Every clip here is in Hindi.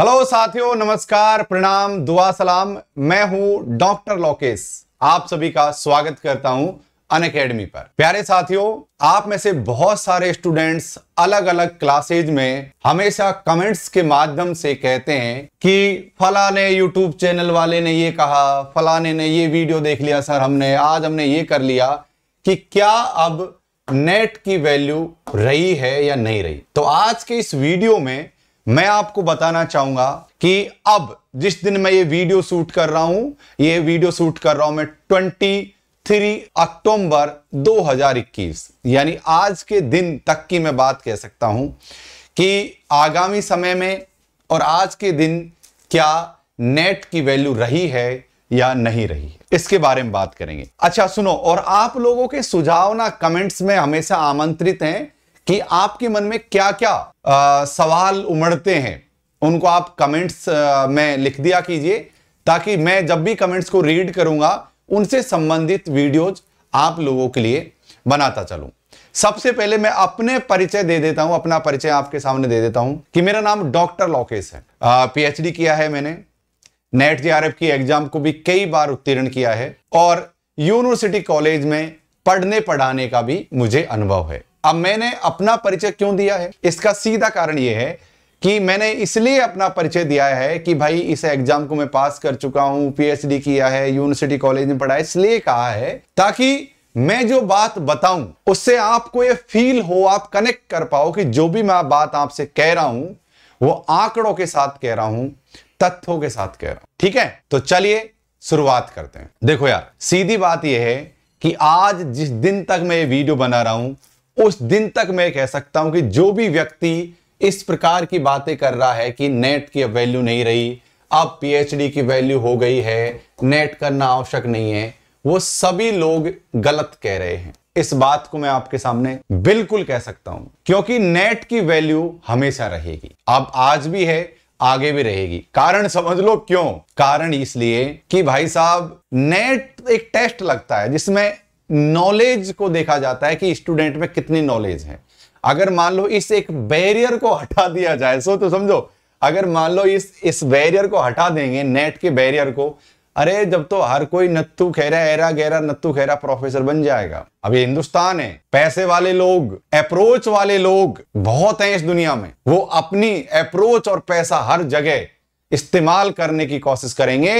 हेलो साथियों नमस्कार प्रणाम दुआ सलाम मैं हूं डॉक्टर लोकेश आप सभी का स्वागत करता हूं अन अकेडमी पर प्यारे साथियों आप में से बहुत सारे स्टूडेंट्स अलग अलग क्लासेज में हमेशा कमेंट्स के माध्यम से कहते हैं कि फलाने यूट्यूब चैनल वाले ने ये कहा फलाने ने ये वीडियो देख लिया सर हमने आज हमने ये कर लिया कि क्या अब नेट की वैल्यू रही है या नहीं रही तो आज के इस वीडियो में मैं आपको बताना चाहूंगा कि अब जिस दिन मैं ये वीडियो शूट कर रहा हूं ये वीडियो शूट कर रहा हूं मैं ट्वेंटी थ्री अक्टूबर 2021 यानी आज के दिन तक की मैं बात कह सकता हूं कि आगामी समय में और आज के दिन क्या नेट की वैल्यू रही है या नहीं रही है इसके बारे में बात करेंगे अच्छा सुनो और आप लोगों के सुझाव ना कमेंट्स में हमेशा आमंत्रित हैं कि आपके मन में क्या क्या आ, सवाल उमड़ते हैं उनको आप कमेंट्स आ, में लिख दिया कीजिए ताकि मैं जब भी कमेंट्स को रीड करूंगा उनसे संबंधित वीडियोज आप लोगों के लिए बनाता चलूं सबसे पहले मैं अपने परिचय दे देता हूं अपना परिचय आपके सामने दे देता हूं कि मेरा नाम डॉक्टर लोकेश है पीएचडी किया है मैंने नेट जे की एग्जाम को भी कई बार उत्तीर्ण किया है और यूनिवर्सिटी कॉलेज में पढ़ने पढ़ाने का भी मुझे अनुभव है अब मैंने अपना परिचय क्यों दिया है इसका सीधा कारण यह है कि मैंने इसलिए अपना परिचय दिया है कि भाई इस एग्जाम को मैं पास कर चुका हूं पीएचडी किया है यूनिवर्सिटी कॉलेज में पढ़ा इसलिए कहा है ताकि मैं जो बात बताऊं उससे आपको ये फील हो आप कनेक्ट कर पाओ कि जो भी मैं बात आपसे कह रहा हूं वो आंकड़ों के साथ कह रहा हूं तथ्यों के साथ कह रहा हूं ठीक है तो चलिए शुरुआत करते हैं देखो यार सीधी बात यह है कि आज जिस दिन तक मैं ये वीडियो बना रहा हूं उस दिन तक मैं कह सकता हूं कि जो भी व्यक्ति इस प्रकार की बातें कर रहा है कि नेट की वैल्यू नहीं रही अब पीएचडी की वैल्यू हो गई है नेट करना आवश्यक नहीं है वो सभी लोग गलत कह रहे हैं इस बात को मैं आपके सामने बिल्कुल कह सकता हूं क्योंकि नेट की वैल्यू हमेशा रहेगी अब आज भी है आगे भी रहेगी कारण समझ लो क्यों कारण इसलिए कि भाई साहब नेट एक टेस्ट लगता है जिसमें नॉलेज को देखा जाता है कि स्टूडेंट में कितनी नॉलेज है अगर मान लो इस एक बैरियर को हटा दिया जाए सो तो समझो अगर मान लो इस इस बैरियर को हटा देंगे नेट के बैरियर को अरे जब तो हर कोई नत्थू खेरा एरा गहरा नत्थू खेरा प्रोफेसर बन जाएगा अभी हिंदुस्तान है पैसे वाले लोग अप्रोच वाले लोग बहुत हैं इस दुनिया में वो अपनी अप्रोच और पैसा हर जगह इस्तेमाल करने की कोशिश करेंगे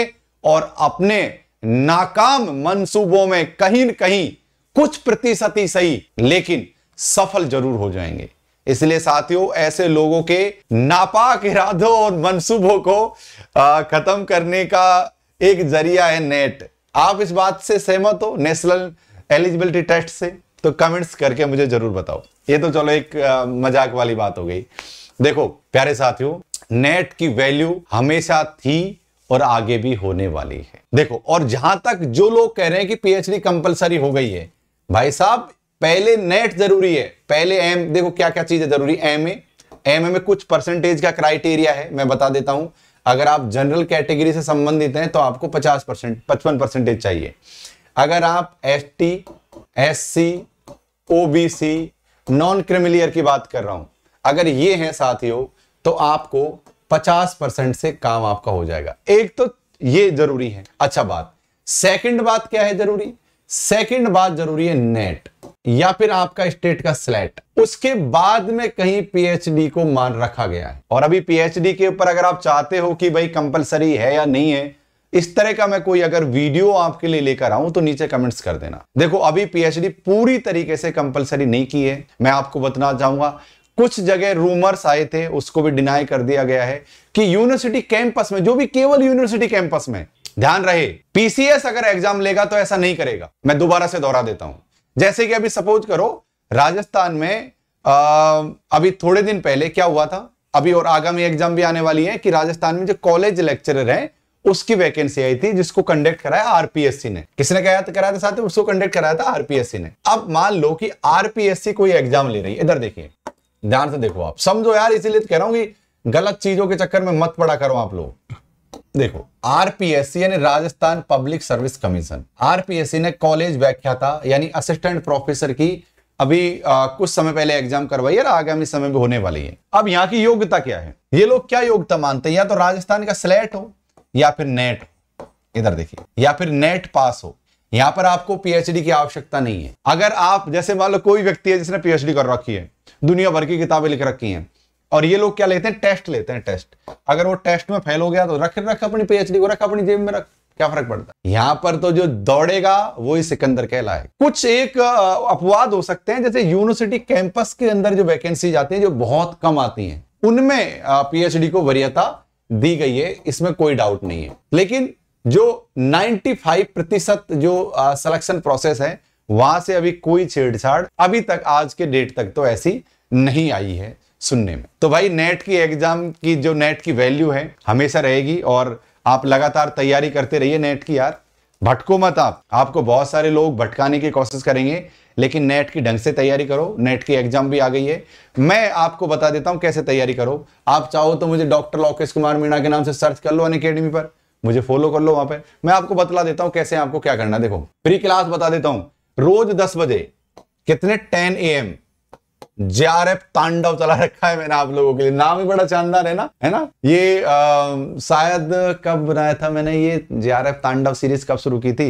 और अपने नाकाम मंसूबों में कहीं ना कहीं कुछ प्रतिशत ही सही लेकिन सफल जरूर हो जाएंगे इसलिए साथियों ऐसे लोगों के नापाक इरादों और मंसूबों को खत्म करने का एक जरिया है नेट आप इस बात से सहमत हो नेशनल एलिजिबिलिटी टेस्ट से तो कमेंट्स करके मुझे जरूर बताओ ये तो चलो एक मजाक वाली बात हो गई देखो प्यारे साथियों नेट की वैल्यू हमेशा थी और आगे भी होने वाली है देखो और जहां तक जो लोग कह रहे हैं कि पीएचडी कंपलसरी हो गई है भाई साहब पहले नेट जरूरी है पहले एम देखो क्या क्या चीज जरूरी एम ए एम ए में कुछ परसेंटेज का क्राइटेरिया है मैं बता देता हूं अगर आप जनरल कैटेगरी से संबंधित हैं तो आपको 50 परसेंट पचपन परसेंटेज चाहिए अगर आप S T S C O B C non creamy layer की बात कर रहा हूं अगर ये हैं साथियों तो आपको पचास परसेंट से काम आपका हो जाएगा एक तो ये जरूरी है अच्छा बात सेकंड बात क्या है जरूरी सेकंड बात जरूरी है नेट या फिर आपका स्टेट का स्लैट उसके बाद में कहीं पीएचडी को मान रखा गया है और अभी पीएचडी के ऊपर अगर आप चाहते हो कि भाई कंपलसरी है या नहीं है इस तरह का मैं कोई अगर वीडियो आपके लिए लेकर आऊं तो नीचे कमेंट्स कर देना देखो अभी पीएचडी पूरी तरीके से कंपलसरी नहीं की है मैं आपको बताना चाहूंगा कुछ जगह रूमर्स आए थे उसको भी डिनाई कर दिया गया है कि यूनिवर्सिटी कैंपस में जो भी केवल यूनिवर्सिटी कैंपस में ध्यान रहे पीसीएस अगर एग्जाम लेगा तो ऐसा नहीं करेगा मैं दोबारा से दोहरा देता हूं जैसे कि अभी सपोज करो राजस्थान में आ, अभी थोड़े दिन पहले क्या हुआ था अभी और आगामी एग्जाम भी आने वाली है कि राजस्थान में जो कॉलेज लेक्चरर हैं उसकी वैकेंसी आई थी जिसको कंडक्ट कराया आरपीएससी ने किसने कहा था कराया था साथ उसको कंडक्ट कराया था आरपीएससी ने अब मान लो कि आरपीएससी कोई एग्जाम ले रही है इधर देखिए ध्यान से देखो आप समझो यार इसीलिए तो कह रहा हूं कि गलत चीजों के चक्कर में मत पड़ा करो आप लोग देखो आरपीएससी यानी Rajasthan public service commission RPSC ने कॉलेज व्याख्याता यानी असिस्टेंट प्रोफेसर की अभी आ, कुछ समय पहले एग्जाम करवाई है आगामी समय में होने वाली है अब यहाँ की योग्यता क्या है ये लोग क्या योग्यता मानते हैं या तो राजस्थान का स्लेट हो या फिर नेट हो इधर देखिए या फिर नेट पास हो यहां पर आपको पीएचडी की आवश्यकता नहीं है अगर आप जैसे मान लो कोई व्यक्ति है जिसने पीएचडी कर रखी है दुनिया भर की किताबें लिख रखी हैं और ये लोग क्या लेते हैं टेस्ट लेते हैं टेस्ट अगर वो टेस्ट में फेल हो गया तो रख रख अपनी पीएचडी को रख अपनी जेब में रख क्या फर्क पड़ता है यहां पर तो जो दौड़ेगा वो ही सिकंदर कहलाए कुछ एक अपवाद हो सकते हैं जैसे यूनिवर्सिटी कैंपस के अंदर जो वैकेंसी आती है जो बहुत कम आती है उनमें पीएचडी को वरीयता दी गई है इसमें कोई डाउट नहीं है लेकिन जो 95 प्रतिशत जो सिलेक्शन प्रोसेस है वहां से अभी कोई छेड़छाड़ अभी तक आज के डेट तक तो ऐसी नहीं आई है सुनने में तो भाई नेट की एग्जाम की जो नेट की वैल्यू है हमेशा रहेगी और आप लगातार तैयारी करते रहिए नेट की यार भटको मत आप आपको बहुत सारे लोग भटकाने की कोशिश करेंगे लेकिन नेट की ढंग से तैयारी करो नेट की एग्जाम भी आ गई है मैं आपको बता देता हूं कैसे तैयारी करो आप चाहो तो मुझे डॉक्टर लोकेश कुमार मीणा के नाम से सर्च कर लो अन पर मुझे फॉलो कर लो वहां पर मैं आपको बतला देता हूं कैसे आपको क्या करना देखो प्री क्लास बता देता हूं रोज दस बजे कितने ten A M J R F Tandav चला रखा है मैंने आप लोगों के लिए नाम ही बड़ा शानदार है ना है ना ये आ, शायद कब बनाया था मैंने ये J R F Tandav series कब शुरू की थी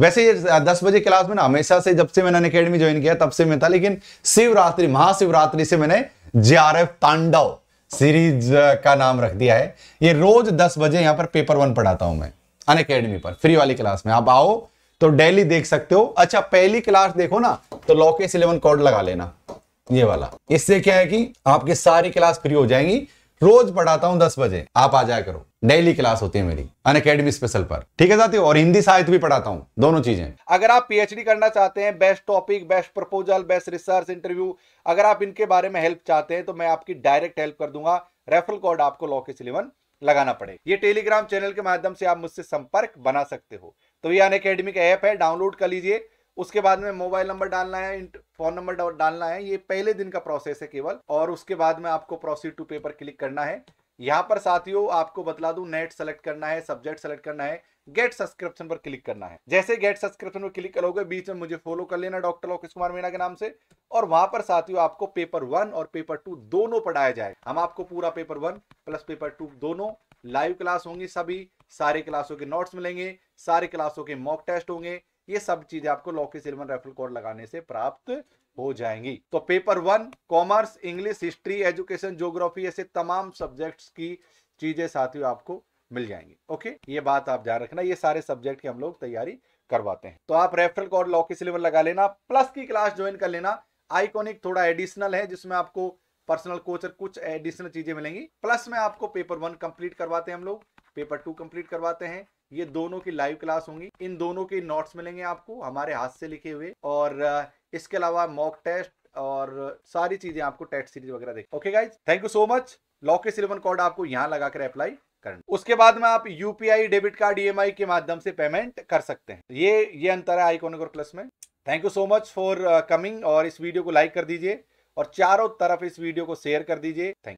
वैसे ये दस बजे क्लास में ना हमेशा से जब से मैंने अकेडमी ज्वाइन किया तब से मैं था लेकिन शिवरात्रि महाशिवरात्रि से मैंने J R F Tandav series का नाम रख दिया है ये रोज दस बजे यहाँ पर पेपर वन पढ़ाता हूं मैं अन अकेडमी पर फ्री वाली क्लास में आप आओ तो डेली देख सकते हो अच्छा पहली क्लास देखो ना तो लॉकेस इलेवन कॉर्ड लगा लेना ये वाला इससे क्या है कि आपकी सारी क्लास फ्री हो जाएंगी रोज पढ़ाता हूं दस बजे आप आ जाया करो डेली क्लास होती है मेरी अन अकेडमी स्पेशल पर ठीक है साथियों और हिंदी साहित्य भी पढ़ाता हूँ दोनों चीजें अगर आप पीएचडी करना चाहते हैं best topic best proposal best research interview अगर आप इनके बारे में हेल्प चाहते हैं तो मैं आपकी डायरेक्ट हेल्प कर दूंगा रेफरल कोड आपको लॉकेस इलेवन लगाना पड़ेगा ये टेलीग्राम चैनल के माध्यम से आप मुझसे संपर्क बना सकते हो तो ये अन का ऐप है डाउनलोड कर लीजिए उसके बाद में मोबाइल नंबर डालना है फोन नंबर डालना है ये पहले दिन का प्रोसेस है केवल और उसके बाद में आपको प्रोसीड टू पेपर क्लिक करना है यहाँ पर साथियों आपको बतला दू नेट सेलेक्ट करना है सब्जेक्ट सेलेक्ट करना है गेट सब्सक्रिप्शन पर क्लिक करना है जैसे गेट सब्सक्रिप्शन पर क्लिक करोगे बीच में मुझे फॉलो कर लेना डॉक्टर लोकेश कुमार मीणा के नाम से और वहां पर साथियों आपको पेपर वन और पेपर टू दोनों पढ़ाया जाए हम आपको पूरा paper one plus paper two दोनों लाइव क्लास होंगी सभी सारे क्लासों के नोट्स मिलेंगे सारे क्लासों के मॉक टेस्ट होंगे ये सब चीजें आपको लॉकी सिल्वन रेफरल कोड लगाने से प्राप्त हो जाएंगी तो paper one commerce English history education geography ऐसे तमाम सब्जेक्ट्स की चीजें साथियों आपको मिल जाएंगी ओके ये बात आप ध्यान रखना ये सारे सब्जेक्ट की हम लोग तैयारी करवाते हैं तो आप रेफरल कोड लॉकी सिलेबस लगा लेना प्लस की क्लास ज्वाइन कर लेना आइकॉनिक थोड़ा एडिशनल है जिसमें आपको पर्सनल कोचर कुछ एडिशनल चीजें मिलेंगी प्लस में आपको पेपर वन कंप्लीट करवाते हैं हम लोग पेपर टू कंप्लीट करवाते हैं ये दोनों की लाइव क्लास होंगी इन दोनों के नोट्स मिलेंगे आपको हमारे हाथ से लिखे हुए और इसके अलावा मॉक टेस्ट और सारी चीजें आपको टेस्ट सीरीज वगैरह देख okay guys thank you so much lock के सिलेवन कोड आपको यहाँ लगाकर अप्लाई करना उसके बाद में आप यूपीआई डेबिट कार्ड ई के माध्यम से पेमेंट कर सकते हैं ये ये अंतर है आइकोनिक और प्लस में thank you so much for coming और इस वीडियो को लाइक कर दीजिए और चारों तरफ इस वीडियो को शेयर कर दीजिए थैंक